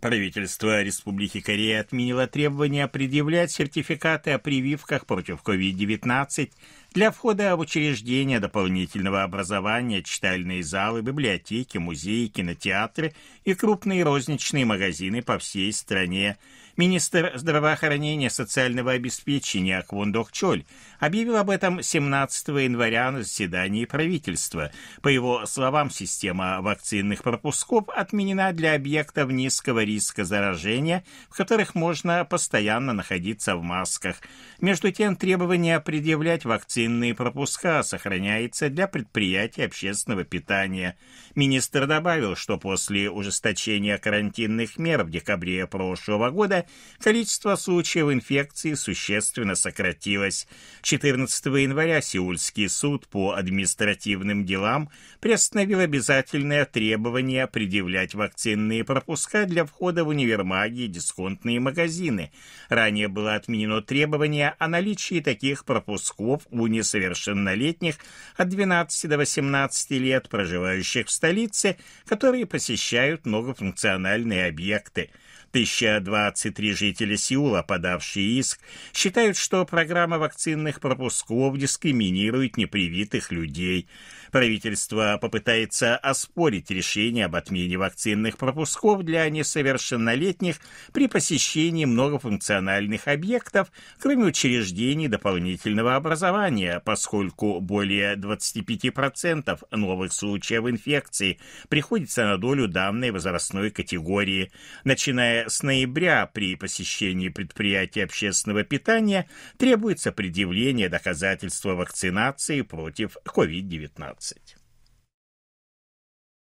Правительство Республики Корея отменило требование предъявлять сертификаты о прививках против COVID-19 для входа в учреждения дополнительного образования, читальные залы, библиотеки, музеи, кинотеатры и крупные розничные магазины по всей стране. Министр здравоохранения и социального обеспечения Аквон Докчоль объявил об этом 17 января на заседании правительства. По его словам, система вакцинных пропусков отменена для объектов низкого риска заражения, в которых можно постоянно находиться в масках. Между тем, требование предъявлять вакцинные пропуска сохраняется для предприятий общественного питания. Министр добавил, что после ужесточения карантинных мер в декабре прошлого года количество случаев инфекции существенно сократилось. 14 января Сеульский суд по административным делам приостановил обязательное требование предъявлять вакцинные пропуска для входа в универмаги и дисконтные магазины. Ранее было отменено требование о наличии таких пропусков у несовершеннолетних от 12 до 18 лет, проживающих в столице, которые посещают многофункциональные объекты. 1023 жителя Сеула, подавшие иск, считают, что программа вакцинных пропусков дискриминирует непривитых людей. Правительство попытается оспорить решение об отмене вакцинных пропусков для несовершеннолетних при посещении многофункциональных объектов, кроме учреждений дополнительного образования, поскольку более 25% новых случаев инфекции приходится на долю данной возрастной категории, начиная с ноября при посещении предприятий общественного питания требуется предъявление доказательства вакцинации против COVID-19.